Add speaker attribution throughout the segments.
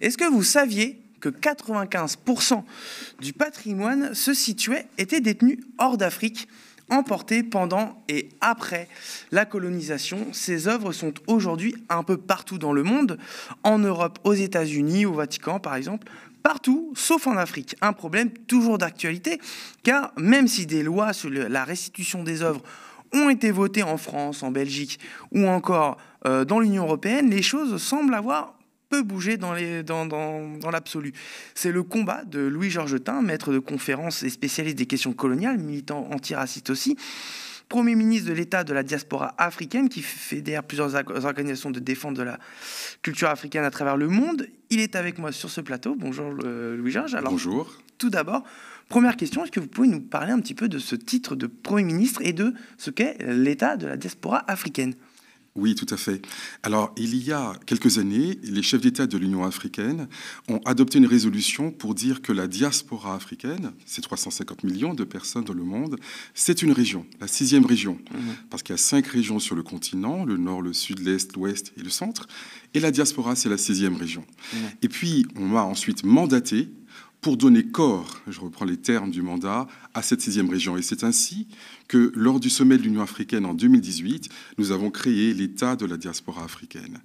Speaker 1: Est-ce que vous saviez que 95% du patrimoine se situait, était détenu hors d'Afrique Emporté pendant et après la colonisation, ces œuvres sont aujourd'hui un peu partout dans le monde, en Europe, aux États-Unis, au Vatican par exemple, partout sauf en Afrique. Un problème toujours d'actualité, car même si des lois sur la restitution des œuvres ont été votées en France, en Belgique ou encore euh, dans l'Union européenne, les choses semblent avoir bouger dans, les, dans, l'absolu. C'est le combat de Louis Georgetin, maître de conférences et spécialiste des questions coloniales, militant antiraciste aussi, Premier ministre de l'État de la diaspora africaine qui fédère plusieurs organisations de défense de la culture africaine à travers le monde. Il est avec moi sur ce plateau. Bonjour euh, Louis-Georges. Bonjour. Tout d'abord, première question, est-ce que vous pouvez nous parler un petit peu de ce titre de Premier ministre et de ce qu'est l'État de la diaspora
Speaker 2: africaine oui, tout à fait. Alors, il y a quelques années, les chefs d'État de l'Union africaine ont adopté une résolution pour dire que la diaspora africaine, ces 350 millions de personnes dans le monde, c'est une région, la sixième région, mhm. parce qu'il y a cinq régions sur le continent, le nord, le sud, l'est, l'ouest et le centre, et la diaspora, c'est la sixième région. Et puis, on m'a ensuite mandaté pour donner corps, je reprends les termes du mandat, à cette sixième région. Et c'est ainsi que, lors du sommet de l'Union africaine en 2018, nous avons créé l'État de la diaspora africaine.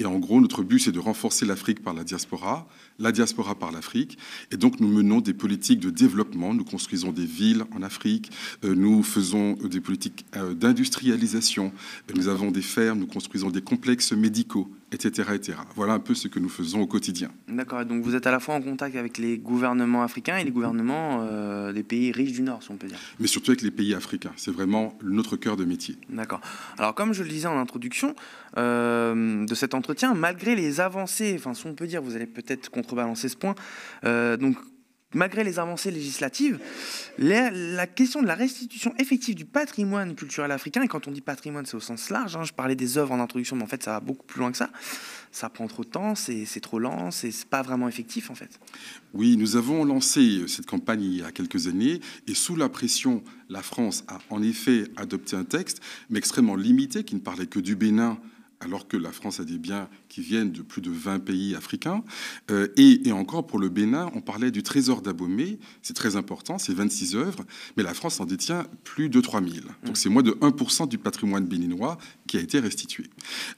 Speaker 2: Et en gros, notre but, c'est de renforcer l'Afrique par la diaspora, la diaspora par l'Afrique. Et donc, nous menons des politiques de développement, nous construisons des villes en Afrique, euh, nous faisons euh, des politiques euh, d'industrialisation, nous avons des fermes, nous construisons des complexes médicaux etc., Voilà un peu ce que nous faisons au quotidien.
Speaker 1: D'accord, donc vous êtes à la fois en contact avec les gouvernements africains et les gouvernements euh, des pays riches du Nord, si on peut dire. Mais surtout avec les pays africains, c'est vraiment notre cœur de métier. D'accord. Alors comme je le disais en introduction euh, de cet entretien, malgré les avancées, enfin si on peut dire, vous allez peut-être contrebalancer ce point, euh, donc malgré les avancées législatives, la, question de la restitution effective du patrimoine culturel africain, et quand on dit patrimoine, c'est au sens large, hein, je parlais des œuvres en introduction, mais en fait, ça va beaucoup plus loin que ça. Ça prend trop de temps, c'est trop lent, c'est pas vraiment effectif, en fait.
Speaker 2: Oui, nous avons lancé euh, cette campagne il y a quelques années, et sous la pression, la France a en effet adopté un texte, mais extrêmement limité, qui ne parlait que du Bénin, alors que la France a des biens qui viennent de plus de 20 pays africains. Euh, et, encore pour le Bénin, on parlait du trésor d'Abomey, c'est très important, c'est 26 œuvres, mais la France en détient plus de 000. Mmh. Donc c'est moins de 1% du patrimoine béninois qui a été restitué.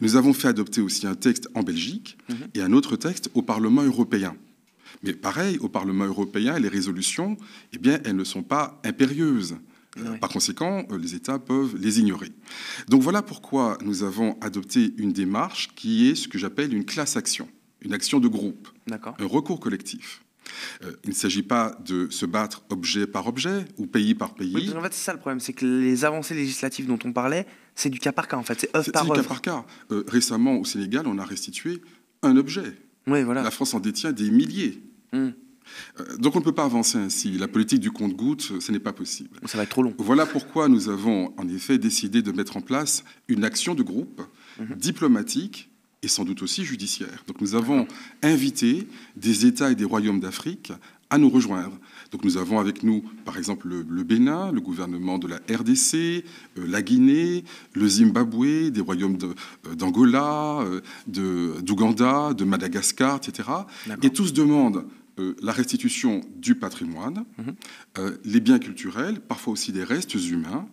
Speaker 2: Nous avons fait adopter aussi un texte en Belgique mmh. et un autre texte au Parlement européen. Mais pareil, au Parlement européen, les résolutions, eh bien, elles ne sont pas impérieuses. Euh, par conséquent, euh, les États peuvent les ignorer. Donc voilà pourquoi nous avons adopté une démarche qui est ce que j'appelle une classe action, une action de groupe, un recours collectif. Euh, il ne s'agit pas de se battre objet par objet ou pays par pays. Oui, en
Speaker 1: fait, c'est ça le problème, c'est que les avancées législatives dont on parlait, c'est du cas par cas en fait, c'est œuvre par C'est du cas par
Speaker 2: cas. récemment, au Sénégal, on a restitué un objet. Oui, voilà. La France en détient des milliers. Hmm. Euh, donc on ne peut pas avancer ainsi. La politique du compte-goutte, ce n'est pas possible. Ça va être trop long. Voilà pourquoi nous avons en effet décidé de mettre en place une action de groupe mhm. diplomatique et sans doute aussi judiciaire. Donc nous avons invité des États et des royaumes d'Afrique à nous rejoindre. Donc nous avons avec nous, par exemple, le, Bénin, le gouvernement de la RDC, euh, la Guinée, le Zimbabwe, des royaumes euh, d'Angola, d'Ouganda, de, de, Madagascar, etc. Et tous demandent euh, la restitution du patrimoine, mhm. euh, les biens culturels, parfois aussi des restes humains.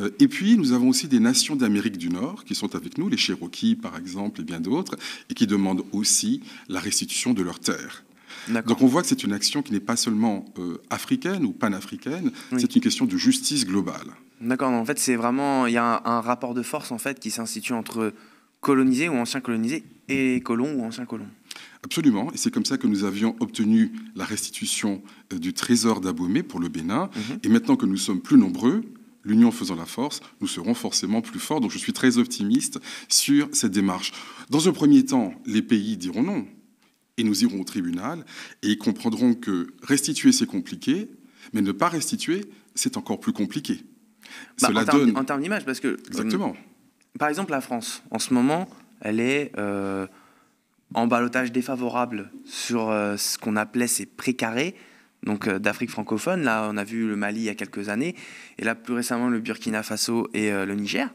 Speaker 2: Euh, et puis, nous avons aussi des nations d'Amérique du Nord qui sont avec nous, les Cherokees par exemple et bien d'autres, et qui demandent aussi la restitution de leurs terres. Donc on voit que c'est une action qui n'est pas seulement africaine ou panafricaine, c'est une question de justice globale.
Speaker 1: D'accord, en fait c'est vraiment, il y a un, un, rapport de force en fait qui s'institue entre colonisés ou anciens colonisés et colons ou anciens colons.
Speaker 2: Absolument, et c'est comme ça que nous avions obtenu la restitution euh, du trésor d'Abomé pour le Bénin. Mhm. Et maintenant que nous sommes plus nombreux, l'union faisant la force, nous serons forcément plus forts. Donc je suis très optimiste sur cette démarche. Dans un premier temps, les pays diront non, et nous irons au tribunal, et ils comprendront que restituer, c'est compliqué, mais ne pas
Speaker 1: restituer, c'est encore plus compliqué.
Speaker 2: Bah, Cela donne... en
Speaker 1: termes d'image, parce que... Euh, Exactement par exemple, la France, en ce moment, elle est euh, en ballotage défavorable sur euh, ce qu'on appelait ses précarés, donc euh, d'Afrique francophone. Là, on a vu le Mali il y a quelques années, et là, plus récemment, le Burkina Faso et le Niger.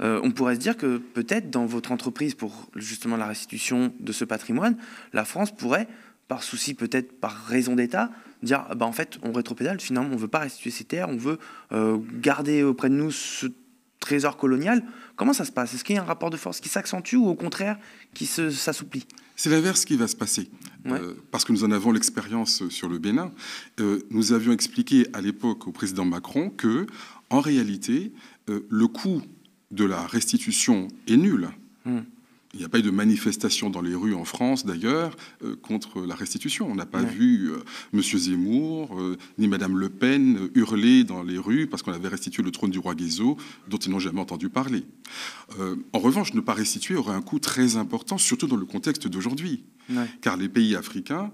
Speaker 1: on pourrait se dire que peut-être dans votre entreprise, pour justement la restitution de ce patrimoine, la France pourrait, par souci peut-être, par raison d'État, dire ah bah, en fait, on rétropédale, finalement, on ne veut pas restituer ces terres, on veut garder auprès de nous ce trésor colonial. Comment ça se passe Est-ce qu'il y a un rapport de force qui s'accentue ou au contraire qui s'assouplit C'est l'inverse qui va se
Speaker 2: passer. Euh, parce que nous en avons l'expérience euh, sur le Bénin. Euh, nous avions expliqué à l'époque au président Macron que, en réalité, le coût de la restitution est nul a pas eu de manifestation dans les rues en France, d'ailleurs, euh, contre la restitution. On n'a pas vu M. Euh, Monsieur Zemmour euh, ni Mme Le Pen hurler dans les rues parce qu'on avait restitué le trône du roi Guézo, dont ils n'ont jamais entendu parler. en revanche, ne pas restituer aurait un coût très important, surtout dans le contexte d'aujourd'hui. Car les pays africains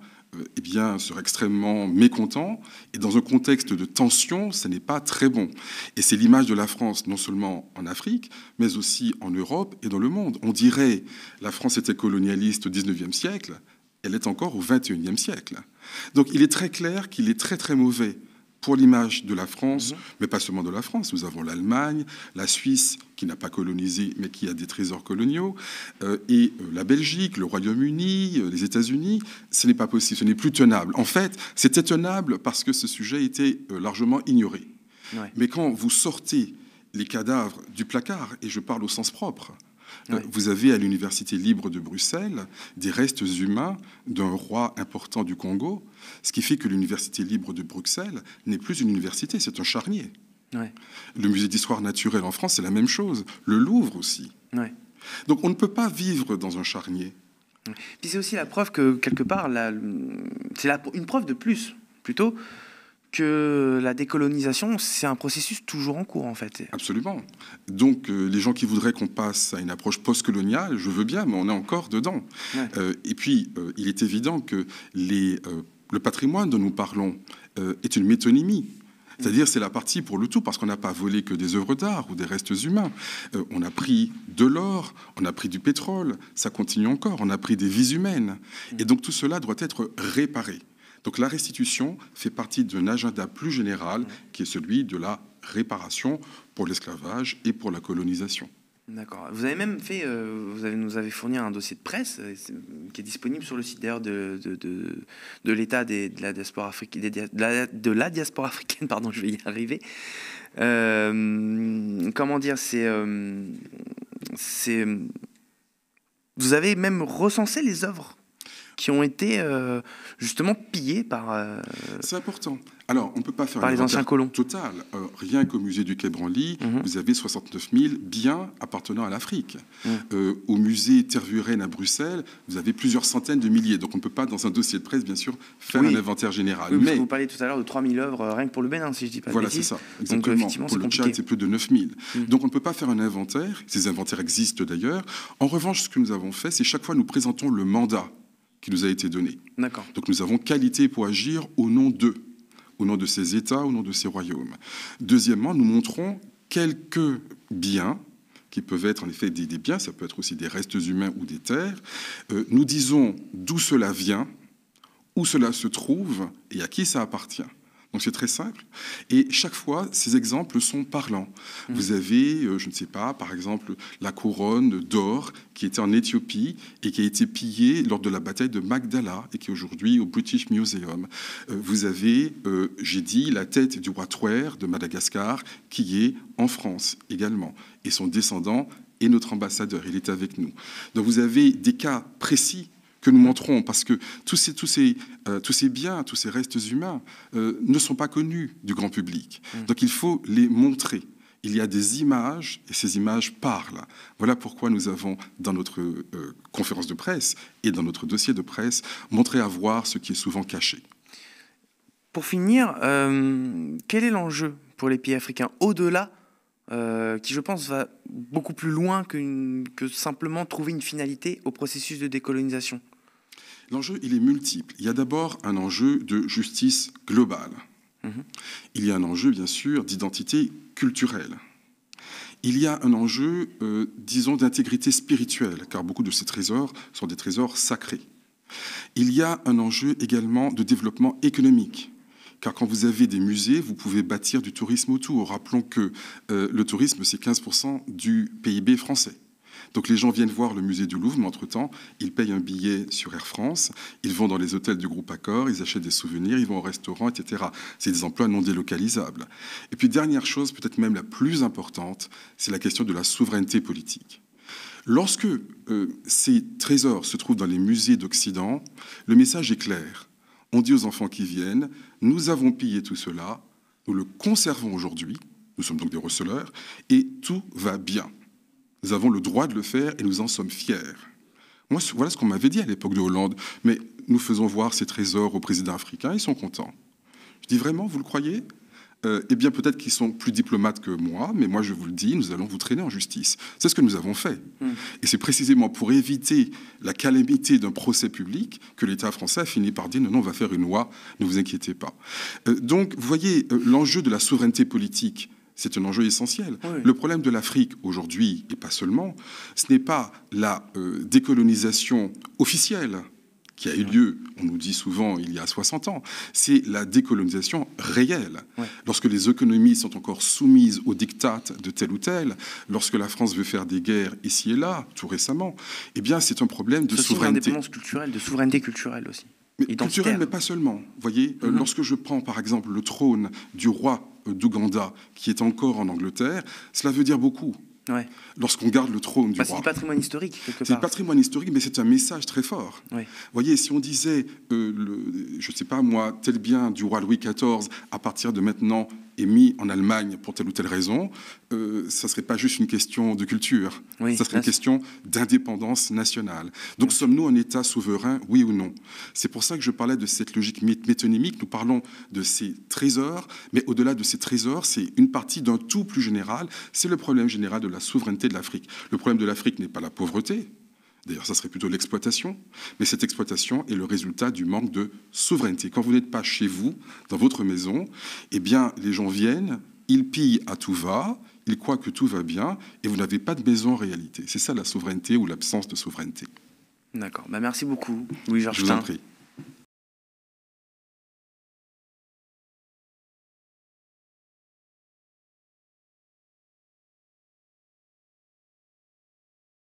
Speaker 2: eh bien, sera extrêmement mécontent. Et dans un contexte de tension, ce n'est pas très bon. Et c'est l'image de la France, non seulement en Afrique, mais aussi en Europe et dans le monde. On dirait la France était colonialiste au 19e siècle, elle est encore au 21e siècle. Donc il est très clair qu'il est très très mauvais pour l'image de la France, mhm. mais pas seulement de la France. Nous avons l'Allemagne, la Suisse, qui n'a pas colonisé, mais qui a des trésors coloniaux, euh, et euh, la Belgique, le Royaume-Uni, euh, les États-Unis. Ce n'est pas possible, ce n'est plus tenable. En fait, c'était tenable parce que ce sujet était largement ignoré. Mais quand vous sortez les cadavres du placard, et je parle au sens propre, euh, vous avez à l'Université libre de Bruxelles des restes humains d'un roi important du Congo, ce qui fait que l'Université libre de Bruxelles n'est plus une université, c'est un charnier. Le musée d'histoire naturelle en France, c'est la même chose. Le Louvre
Speaker 1: aussi. Donc on ne peut pas vivre dans un charnier. Puis c'est aussi la preuve que, quelque part, c'est une preuve de plus, plutôt, que la décolonisation, c'est un processus toujours en cours, en fait. Absolument. Donc, euh, les gens qui voudraient
Speaker 2: qu'on passe à une approche postcoloniale, je veux bien, mais on est encore dedans. Euh, et puis, euh, il est évident que les, le patrimoine dont nous parlons est une métonymie. C'est-à-dire, c'est la partie pour le tout, parce qu'on n'a pas volé que des œuvres d'art ou des restes humains. on a pris de l'or, on a pris du pétrole, ça continue encore, on a pris des vies humaines. Et donc tout cela doit être réparé. Donc la restitution fait partie d'un agenda plus général mm. qui est celui de la réparation pour l'esclavage et pour la colonisation.
Speaker 1: D'accord. Vous avez même fait, euh, vous avez, nous avez fourni un dossier de presse euh, qui est disponible sur le site d'ailleurs de, de, de, l'État de la diaspora africaine, de, la, diaspora africaine, pardon, je vais y arriver. Euh, comment dire, c'est, c'est, vous avez même recensé les œuvres qui ont été euh, justement pillés par. Euh, c'est important. Alors, on ne peut pas faire par les anciens
Speaker 2: colons. Total. Euh, rien qu'au musée du Quai Branly, mhm. vous avez 69 000 biens appartenant à l'Afrique. Mhm. au musée Tervuren à Bruxelles, vous avez plusieurs centaines de milliers. Donc, on ne peut pas, dans un dossier de presse, bien sûr, faire un inventaire général. mais vous
Speaker 1: parliez tout à l'heure de 3 000 œuvres rien que pour le Bénin, si je ne dis pas Voilà, c'est ça. Exactement. Donc, pour le Tchad,
Speaker 2: c'est plus de 9 000. Mm. Donc, on ne peut pas faire un inventaire. Ces inventaires existent d'ailleurs. En revanche, ce que nous avons fait, c'est chaque fois nous présentons le mandat qui nous a été donné. Donc nous avons qualité pour agir au nom d'eux, au nom de ces États, au nom de ces royaumes. Deuxièmement, nous montrons quelques biens qui peuvent être en effet des, biens, ça peut être aussi des restes humains ou des terres. Euh, nous disons d'où cela vient, où cela se trouve et à qui ça appartient. Donc c'est très simple. Et chaque fois, ces exemples sont parlants. Mmh. Vous avez, euh, je ne sais pas, par exemple, la couronne d'or qui était en Éthiopie et qui a été pillée lors de la bataille de Magdala et qui est aujourd'hui au British Museum. Euh, vous avez, euh, j'ai dit, la tête du roi Twer de Madagascar qui est en France également. Et son descendant est notre ambassadeur, il est avec nous. Donc vous avez des cas précis que nous montrons, parce que tous ces, tous euh, tous ces biens, tous ces restes humains euh, ne sont pas connus du grand public. Mm. Donc il faut les montrer. Il y a des images et ces images parlent. Voilà pourquoi nous avons, dans notre euh, conférence de presse et dans notre dossier de presse,
Speaker 1: montré à voir ce qui est souvent caché. Pour finir, quel est l'enjeu pour les pays africains au-delà qui, je pense, va beaucoup plus loin que simplement trouver une finalité au processus de décolonisation
Speaker 2: L'enjeu, il est multiple. Il y a d'abord un enjeu de justice globale. Mhm. Il y a un enjeu, bien sûr, d'identité culturelle. Il y a un enjeu, euh, disons, d'intégrité spirituelle, car beaucoup de ces trésors sont des trésors sacrés. Il y a un enjeu également de développement économique, car quand vous avez des musées, vous pouvez bâtir du tourisme autour. Rappelons que euh, le tourisme, c'est 15% du PIB français. Donc les gens viennent voir le musée du Louvre, mais entre-temps, ils payent un billet sur Air France, ils vont dans les hôtels du groupe Accor, ils achètent des souvenirs, ils vont au restaurant, etc. C'est des emplois non délocalisables. Et puis dernière chose, peut-être même la plus importante, c'est la question de la souveraineté politique. Lorsque euh, ces trésors se trouvent dans les musées d'Occident, le message est clair. On dit aux enfants qui viennent, nous avons pillé tout cela, nous le conservons aujourd'hui, nous sommes donc des receleurs, et tout va bien. Nous avons le droit de le faire et nous en sommes fiers. Moi, voilà ce qu'on m'avait dit à l'époque de Hollande. Mais nous faisons voir ces trésors au président africain, ils sont contents. Je dis vraiment, vous le croyez euh, Eh bien, peut-être qu'ils sont plus diplomates que moi, mais moi, je vous le dis, nous allons vous traîner en justice. C'est ce que nous avons fait. Hmm. Et c'est précisément pour éviter la calamité d'un procès public que l'État français a fini par dire non, on va faire une loi, ne vous inquiétez pas. Euh, donc, vous voyez, euh, l'enjeu de la souveraineté politique, c'est un enjeu essentiel. Le problème de l'Afrique aujourd'hui, et pas seulement, ce n'est pas la euh, décolonisation officielle qui a eu lieu, on nous dit souvent, il y a 60 ans, c'est la décolonisation réelle. Lorsque les économies sont encore soumises aux dictates de tel ou tel, lorsque la France veut faire des guerres ici et là, tout récemment, eh bien c'est un problème de souveraineté. culturelle, de souveraineté culturelle aussi. Mais culturel, mais pas seulement. voyez, euh, mhm. lorsque je prends par exemple le trône du roi euh, d'Ouganda, qui est encore en Angleterre, cela veut dire beaucoup. Lorsqu'on garde le trône du bah, roi. C'est du patrimoine
Speaker 1: historique, quelque part. C'est du
Speaker 2: patrimoine historique, mais c'est un message très fort. Vous voyez, si on disait, euh, le, je ne sais pas moi, tel bien du roi Louis XIV, à partir de maintenant, et mis en Allemagne pour telle ou telle raison, euh, ça ne serait pas juste une question de culture, ça serait une question d'indépendance nationale. Donc sommes-nous un État souverain, oui ou non C'est pour ça que je parlais de cette logique métonymique. Nous parlons de ces trésors, mais au-delà de ces trésors, c'est une partie d'un tout plus général. C'est le problème général de la souveraineté de l'Afrique. Le problème de l'Afrique n'est pas la pauvreté, D'ailleurs, ça serait plutôt l'exploitation, mais cette exploitation est le résultat du manque de souveraineté. Quand vous n'êtes pas chez vous, dans votre maison, eh bien, les gens viennent, ils pillent à tout va, ils croient que tout va bien, et vous n'avez pas de maison en
Speaker 1: réalité. C'est ça la souveraineté ou l'absence de souveraineté. D'accord. Bah, merci beaucoup, Louis Georges. Je vous en prie.